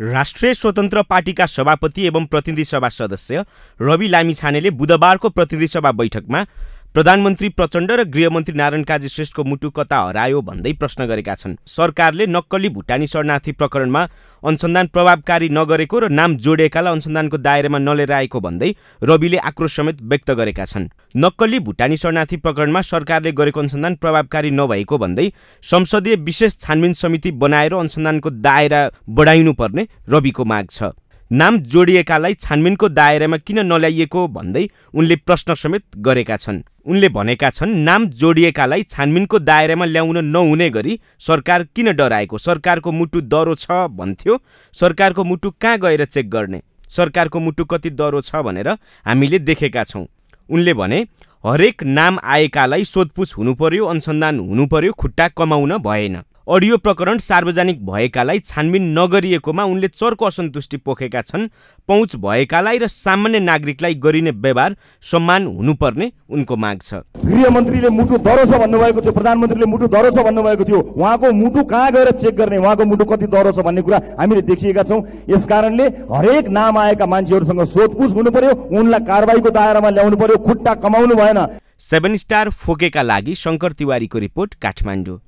राष्ट्रिय स्वतन्त्र पार्टीका सभापति एवं प्रतिनिधि सभा सदस्य रवि लामिछानेले बुधबारको प्रतिनिधि सभा बैठकमा प्रधानमन्त्री प्रचण्ड र गृहमन्त्री नारायण काजी श्रेष्ठको मुटु कता हरायो भन्दै प्रश्न गरेका छन् सरकारले नक्कली भुटानी शरणार्थी प्रकरणमा अनुसन्धान प्रभावकारी नगरेको र नाम जोडिएकालाई अनुसन्धानको दायरामा नलिएर आएको भन्दै रविले आक्रोश समेत व्यक्त गरेका छन् नक्कली भुटानी शरणार्थी प्रकरणमा सरकारले गरेको अनुसन्धान प्रभावकारी नभएको भन्दै संसदीय विशेष छानबिन समिति बनाएर अनुसन्धानको दायरा बढाइनुपर्ने रविको माग छ नाम जोडिएकालाई छानबिनको दायरामा किन नल्याइएको भन्दै उनले प्रश्न समेत गरेका छन् उनले भनेका छन् नाम जोडिएकालाई छानबिनको दायरामा ल्याउन नहुने गरी सरकार किन डराएको सरकारको मुटु दह्रो छ भन्थ्यो सरकारको मुटु कहाँ गएर चेक गर्ने सरकारको मुटु कति दह्रो छ भनेर हामीले देखेका छौँ उनले भने हरेक नाम आएकालाई सोधपुछ हुनुपर्यो अनुसन्धान हुनुपर्यो खुट्टा कमाउन भएन अडियो प्रकरण सार्वजनिक भएकालाई छानबिन नगरिएकोमा उनले चर्को असन्तुष्टि पोखेका छन् पहुँच भएकालाई र सामान्य नागरिकलाई गरिने व्यवहार सम्मान हुनुपर्ने उनको माग छ गृहमन्त्रीले मुटु डह्रो छ भन्नुभएको थियो प्रधानमन्त्रीले मुटु डह्रो छ भन्नुभएको थियो उहाँको मुटु कहाँ गएर चेक गर्ने उहाँको मुटु कति डह्रो छ भन्ने कुरा हामीले देखिएका छौँ यसकारणले हरेक नाम आएका मान्छेहरूसँग सोधपुछ हुनु पर्यो उनलाई कारवाहीको दायरामा ल्याउनु पर्यो खुट्टा कमाउनु भएन सेभेन स्टार फोकेका लागि शङ्कर तिवारीको रिपोर्ट काठमाडौँ